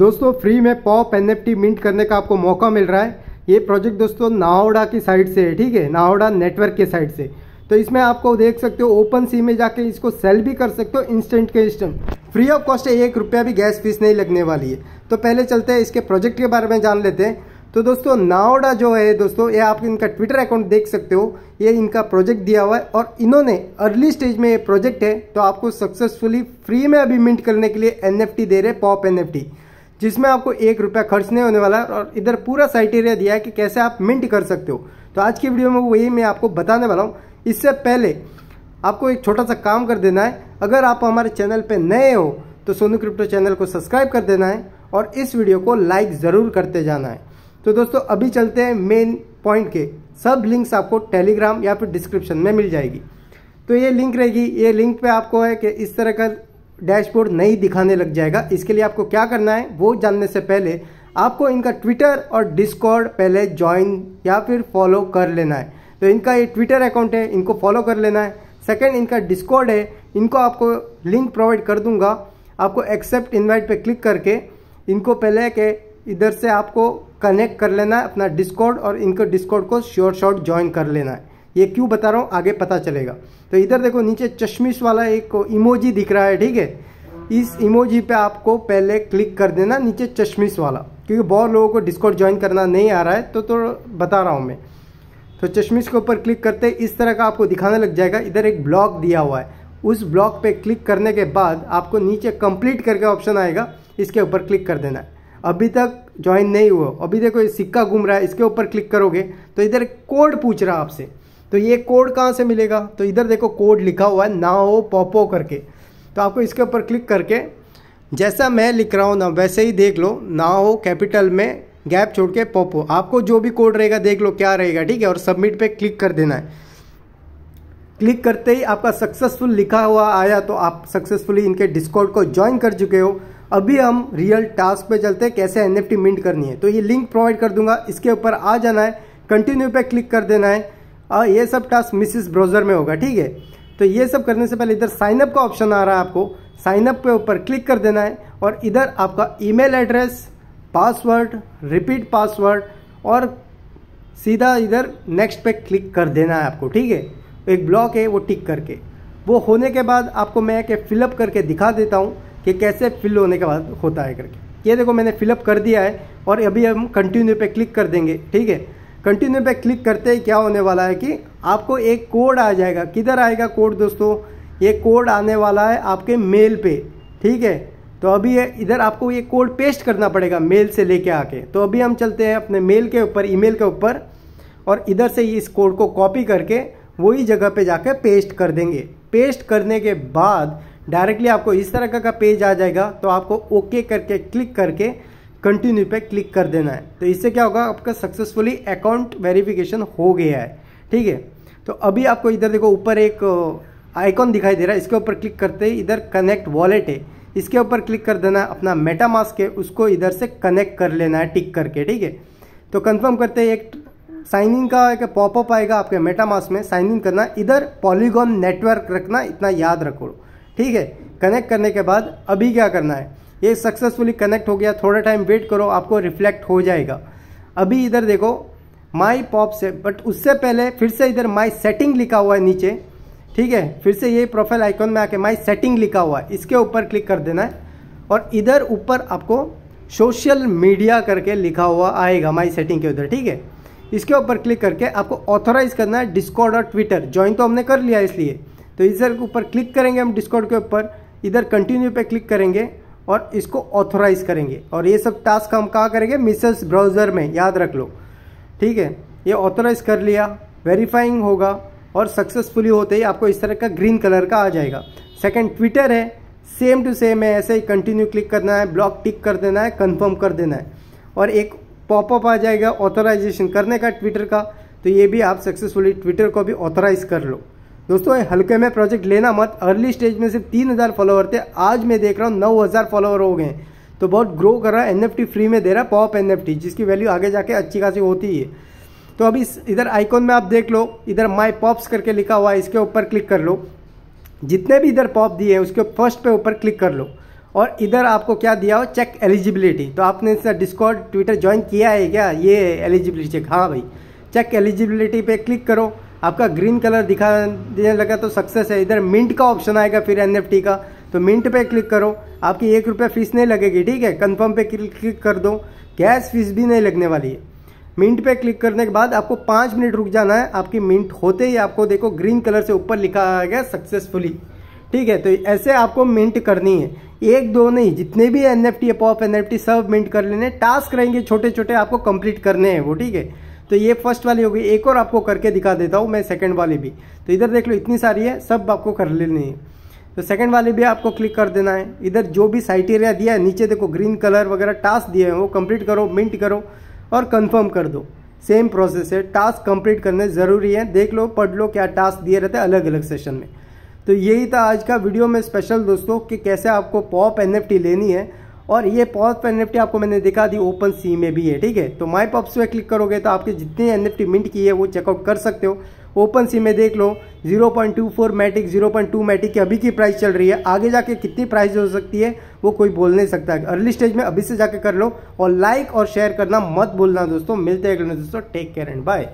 दोस्तों फ्री में pop N mint करने का आपको मौका मिल रहा है ये प्रोजेक्ट दोस्तों नावड़ा की साइड से है ठीक है नावड़ा नेटवर्क के साइड से तो इसमें आपको देख सकते हो ओपन सी में जाके इसको सेल भी कर सकते हो इंस्टेंट के इंस्टेंट फ्री ऑफ कॉस्ट है एक रुपया भी गैस फीस नहीं लगने वाली है तो पहले चलते हैं इसके प्रोजेक्ट के बारे में जान लेते हैं तो दोस्तों नावडा जो है दोस्तों ये आप इनका ट्विटर अकाउंट देख सकते हो ये इनका प्रोजेक्ट दिया हुआ है और इन्होंने अर्ली स्टेज में ये प्रोजेक्ट है तो आपको सक्सेसफुली फ्री में अभी मिंट करने के लिए एन दे रहे पॉप एन जिसमें आपको एक रुपया खर्च नहीं होने वाला है और इधर पूरा क्राइटेरिया दिया है कि कैसे आप मिंट कर सकते हो तो आज की वीडियो में वही मैं आपको बताने वाला हूँ इससे पहले आपको एक छोटा सा काम कर देना है अगर आप हमारे चैनल पर नए हो तो सोनू क्रिप्टो चैनल को सब्सक्राइब कर देना है और इस वीडियो को लाइक ज़रूर करते जाना है तो दोस्तों अभी चलते हैं मेन पॉइंट के सब लिंक्स आपको टेलीग्राम या फिर डिस्क्रिप्शन में मिल जाएगी तो ये लिंक रहेगी ये लिंक पे आपको है कि इस तरह का डैशबोर्ड नहीं दिखाने लग जाएगा इसके लिए आपको क्या करना है वो जानने से पहले आपको इनका ट्विटर और डिस्कॉर्ड पहले ज्वाइन या फिर फॉलो कर लेना है तो इनका ये ट्विटर अकाउंट है इनको फॉलो कर लेना है सेकेंड इनका डिस्कॉर्ड है इनको आपको लिंक प्रोवाइड कर दूंगा आपको एक्सेप्ट इनवाइट पे क्लिक करके इनको पहले के इधर से आपको कनेक्ट कर लेना है अपना डिस्कॉर्ड और इनको डिस्कॉर्ड को श्योर शॉर्ट ज्वाइन कर लेना है ये क्यों बता रहा हूँ आगे पता चलेगा तो इधर देखो नीचे चश्मिश वाला एक इमोजी दिख रहा है ठीक है इस इमोजी पे आपको पहले क्लिक कर देना नीचे चश्मिश वाला क्योंकि बहुत लोगों को डिस्कॉर्ड ज्वाइन करना नहीं आ रहा है तो तो बता रहा हूँ मैं तो चश्मिश के ऊपर क्लिक करते इस तरह का आपको दिखाने लग जाएगा इधर एक ब्लॉक दिया हुआ है उस ब्लॉक पे क्लिक करने के बाद आपको नीचे कंप्लीट करके ऑप्शन आएगा इसके ऊपर क्लिक कर देना है अभी तक ज्वाइन नहीं हुआ अभी देखो सिक्का घूम रहा है इसके ऊपर क्लिक करोगे तो इधर कोड पूछ रहा है आपसे तो ये कोड कहाँ से मिलेगा तो इधर देखो कोड लिखा हुआ है ना हो पोपो करके तो आपको इसके ऊपर क्लिक करके जैसा मैं लिख रहा हूँ ना वैसे ही देख लो ना हो कैपिटल में गैप छोड़ के पोपो आपको जो भी कोड रहेगा देख लो क्या रहेगा ठीक है और सबमिट पे क्लिक कर देना है क्लिक करते ही आपका सक्सेसफुल लिखा हुआ आया तो आप सक्सेसफुली इनके डिस्कॉर्ड को ज्वाइन कर चुके हो अभी हम रियल टास्क पे चलते हैं कैसे एन एफ करनी है तो ये लिंक प्रोवाइड कर दूंगा इसके ऊपर आ जाना है कंटिन्यू पे क्लिक कर देना है और ये सब टास्क मिसिस ब्राउज़र में होगा ठीक है तो ये सब करने से पहले इधर साइनअप का ऑप्शन आ रहा है आपको साइनअप के ऊपर क्लिक कर देना है और इधर आपका email address password repeat password और सीधा इधर नेक्स्ट पे क्लिक कर देना है आपको ठीक है एक ब्लॉक है वो टिक करके वो होने के बाद आपको मैं एक फिलअप करके दिखा देता हूँ कि कैसे फिल होने के बाद होता है करके ये देखो मैंने फिलअप कर दिया है और अभी हम कंटिन्यू पे क्लिक कर देंगे ठीक है कंटिन्यू पे क्लिक करते ही क्या होने वाला है कि आपको एक कोड आ जाएगा किधर आएगा कोड दोस्तों ये कोड आने वाला है आपके मेल पे ठीक है तो अभी ये इधर आपको ये कोड पेस्ट करना पड़ेगा मेल से लेके आके तो अभी हम चलते हैं अपने मेल के ऊपर ईमेल के ऊपर और इधर से इस कोड को कॉपी करके वही जगह पे जाकर पेस्ट कर देंगे पेस्ट करने के बाद डायरेक्टली आपको इस तरह का पेज आ जाएगा तो आपको ओके करके क्लिक करके कंटिन्यू पे क्लिक कर देना है तो इससे क्या होगा आपका सक्सेसफुली अकाउंट वेरिफिकेशन हो गया है ठीक है तो अभी आपको इधर देखो ऊपर एक आइकॉन दिखाई दे रहा है इसके ऊपर क्लिक करते ही इधर कनेक्ट वॉलेट है इसके ऊपर क्लिक कर देना अपना मेटा मास्क है उसको इधर से कनेक्ट कर लेना है टिक करके ठीक है तो कंफर्म करते एक साइन इन का एक पॉपअप आएगा आपके मेटा मास्क में साइन इन करना इधर पॉलीगॉन नेटवर्क रखना इतना याद रखो ठीक है कनेक्ट करने के बाद अभी क्या करना है ये सक्सेसफुली कनेक्ट हो गया थोड़ा टाइम वेट करो आपको रिफ्लेक्ट हो जाएगा अभी इधर देखो माई पॉप से बट उससे पहले फिर से इधर माई सेटिंग लिखा हुआ है नीचे ठीक है फिर से ये प्रोफाइल आइकॉन में आके माई सेटिंग लिखा हुआ है इसके ऊपर क्लिक कर देना है और इधर ऊपर आपको सोशल मीडिया करके लिखा हुआ आएगा माई सेटिंग के उधर ठीक है इसके ऊपर क्लिक करके आपको ऑथोराइज करना है डिस्कॉर्ड और ट्विटर ज्वाइन तो हमने कर लिया इसलिए तो इधर ऊपर क्लिक करेंगे हम डिस्कॉर्ड के ऊपर इधर कंटिन्यू पे क्लिक करेंगे और इसको ऑथोराइज करेंगे और ये सब टास्क हम कहाँ करेंगे मिसेस ब्राउज़र में याद रख लो ठीक है ये ऑथोराइज कर लिया वेरीफाइंग होगा और सक्सेसफुली होते ही आपको इस तरह का ग्रीन कलर का आ जाएगा सेकंड ट्विटर है सेम टू सेम है ऐसे ही कंटिन्यू क्लिक करना है ब्लॉक टिक कर देना है कन्फर्म कर देना है और एक पॉपअप आ जाएगा ऑथोराइजेशन करने का ट्विटर का तो ये भी आप सक्सेसफुली ट्विटर को भी ऑथोराइज कर लो दोस्तों हल्के में प्रोजेक्ट लेना मत अर्ली स्टेज में सिर्फ तीन हज़ार फॉलोअर थे आज मैं देख रहा हूँ नौ हज़ार फॉलोअर हो गए तो बहुत ग्रो कर रहा है एन फ्री में दे रहा है पॉप एन जिसकी वैल्यू आगे जाके अच्छी खासी होती है तो अभी इधर आइकॉन में आप देख लो इधर माई पॉप्स करके लिखा हुआ है इसके ऊपर क्लिक कर लो जितने भी इधर पॉप दिए हैं उसके फर्स्ट पे ऊपर क्लिक कर लो और इधर आपको क्या दिया हो चेक एलिजिबिलिटी तो आपने डिस्कॉर्ड ट्विटर ज्वाइन किया है क्या ये एलिजिबिलिटी चेक हाँ भाई चेक एलिजिबिलिटी पे क्लिक करो आपका ग्रीन कलर दिखा देने लगा तो सक्सेस है इधर मिंट का ऑप्शन आएगा फिर एन का तो मिंट पे क्लिक करो आपकी एक रुपये फीस नहीं लगेगी ठीक है कन्फर्म पे क्लिक कर दो कैश फीस भी नहीं लगने वाली है मिंट पे क्लिक करने के बाद आपको पाँच मिनट रुक जाना है आपकी मिंट होते ही आपको देखो ग्रीन कलर से ऊपर लिखा आ गया सक्सेसफुली ठीक है तो ऐसे आपको मिंट करनी है एक दो नहीं जितने भी N F T pop in सब मिंट कर लेने टास्क रहेंगे छोटे छोटे आपको कंप्लीट करने हैं वो ठीक है तो ये फर्स्ट वाली हो गई एक और आपको करके दिखा देता हूँ मैं सेकेंड वाली भी तो इधर देख लो इतनी सारी है सब आपको कर लेनी है तो सेकंड वाली भी आपको क्लिक कर देना है इधर जो भी साइटेरिया दिया है नीचे देखो ग्रीन कलर वगैरह टास्क दिए हैं वो कंप्लीट करो मिंट करो और कन्फर्म कर दो सेम प्रोसेस है टास्क कंप्लीट करने ज़रूरी है देख लो पढ़ लो क्या टास्क दिए रहते हैं अलग अलग सेशन में तो यही था आज का वीडियो में स्पेशल दोस्तों कि कैसे आपको पॉप एन लेनी है और ये पॉज पर एनएफटी आपको मैंने दिखा दी ओपन सी में भी है ठीक है तो माई पॉप्स पे क्लिक करोगे तो आपके जितने एनएफटी मिंट की है वो चेकआउट कर सकते हो ओपन सी में देख लो 0.24 मैटिक जीरो मैटिक की अभी की प्राइस चल रही है आगे जाके कितनी प्राइस हो सकती है वो कोई बोल नहीं सकता अर्ली स्टेज में अभी से जाके कर लो और लाइक और शेयर करना मत भूलना दोस्तों मिलते हैं दोस्तों टेक केयर एंड बाय